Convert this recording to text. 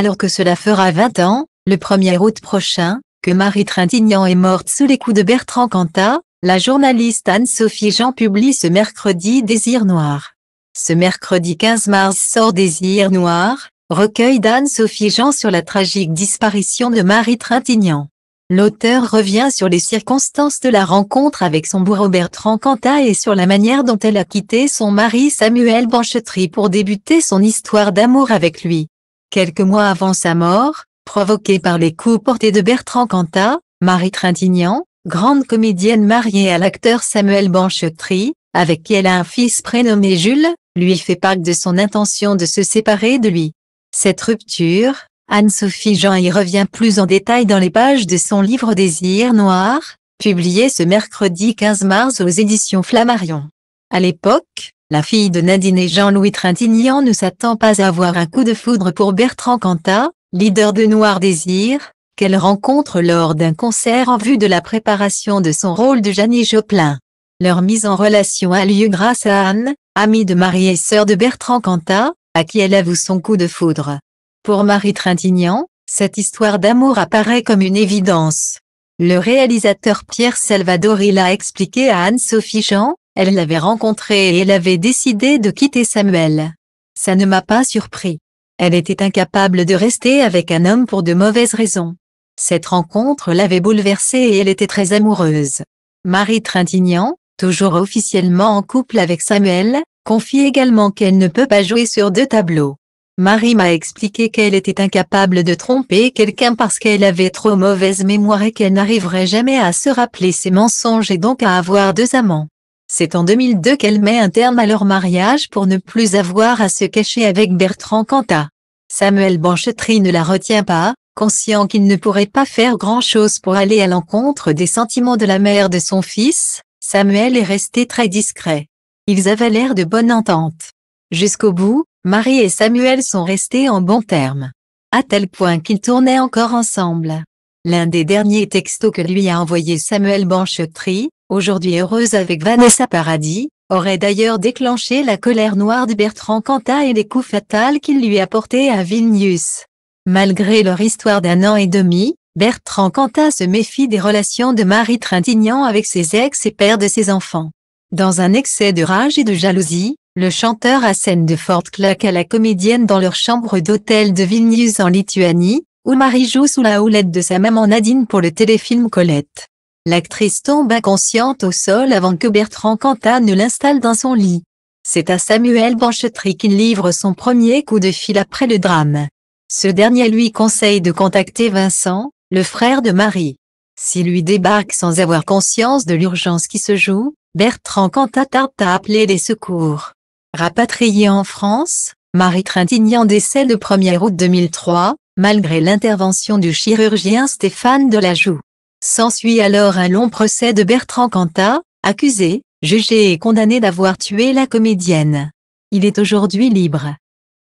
alors que cela fera 20 ans, le 1er août prochain, que Marie Trintignant est morte sous les coups de Bertrand Cantat, la journaliste Anne-Sophie Jean publie ce mercredi Désir Noir. Ce mercredi 15 mars sort Désir Noir, recueil d'Anne-Sophie Jean sur la tragique disparition de Marie Trintignant. L'auteur revient sur les circonstances de la rencontre avec son bourreau Bertrand Cantat et sur la manière dont elle a quitté son mari Samuel Banchetry pour débuter son histoire d'amour avec lui quelques mois avant sa mort, provoquée par les coups portés de Bertrand Cantat, Marie Trintignant, grande comédienne mariée à l'acteur Samuel Banchotry, avec qui elle a un fils prénommé Jules, lui fait part de son intention de se séparer de lui. Cette rupture, Anne-Sophie Jean y revient plus en détail dans les pages de son livre Désir noir, publié ce mercredi 15 mars aux éditions Flammarion. À l'époque, la fille de Nadine et Jean-Louis Trintignant ne s'attend pas à avoir un coup de foudre pour Bertrand Cantat, leader de Noir Désir, qu'elle rencontre lors d'un concert en vue de la préparation de son rôle de Janie Joplin. Leur mise en relation a lieu grâce à Anne, amie de Marie et sœur de Bertrand Cantat, à qui elle avoue son coup de foudre. Pour Marie Trintignant, cette histoire d'amour apparaît comme une évidence. Le réalisateur Pierre Salvadori l'a expliqué à Anne-Sophie Jean, elle l'avait rencontré et elle avait décidé de quitter Samuel. Ça ne m'a pas surpris. Elle était incapable de rester avec un homme pour de mauvaises raisons. Cette rencontre l'avait bouleversée et elle était très amoureuse. Marie Trintignant, toujours officiellement en couple avec Samuel, confie également qu'elle ne peut pas jouer sur deux tableaux. Marie m'a expliqué qu'elle était incapable de tromper quelqu'un parce qu'elle avait trop mauvaise mémoire et qu'elle n'arriverait jamais à se rappeler ses mensonges et donc à avoir deux amants. C'est en 2002 qu'elle met un terme à leur mariage pour ne plus avoir à se cacher avec Bertrand Cantat. Samuel Banchetry ne la retient pas, conscient qu'il ne pourrait pas faire grand-chose pour aller à l'encontre des sentiments de la mère de son fils, Samuel est resté très discret. Ils avaient l'air de bonne entente. Jusqu'au bout, Marie et Samuel sont restés en bons termes. À tel point qu'ils tournaient encore ensemble. L'un des derniers textos que lui a envoyé Samuel Banchetry, aujourd'hui heureuse avec Vanessa Paradis, aurait d'ailleurs déclenché la colère noire de Bertrand Cantat et les coups fatals qu'il lui apportait à Vilnius. Malgré leur histoire d'un an et demi, Bertrand Cantat se méfie des relations de Marie Trintignant avec ses ex et père de ses enfants. Dans un excès de rage et de jalousie, le chanteur assène de fortes claques à la comédienne dans leur chambre d'hôtel de Vilnius en Lituanie, où Marie joue sous la houlette de sa maman Nadine pour le téléfilm Colette. L'actrice tombe inconsciente au sol avant que Bertrand Cantat ne l'installe dans son lit. C'est à Samuel Banchetry qu'il livre son premier coup de fil après le drame. Ce dernier lui conseille de contacter Vincent, le frère de Marie. S'il lui débarque sans avoir conscience de l'urgence qui se joue, Bertrand Cantat tarde à appeler les secours. Rapatrié en France, Marie Trintignant décède le 1er août 2003, malgré l'intervention du chirurgien Stéphane Delajoux. S'ensuit alors un long procès de Bertrand Cantat, accusé, jugé et condamné d'avoir tué la comédienne. Il est aujourd'hui libre.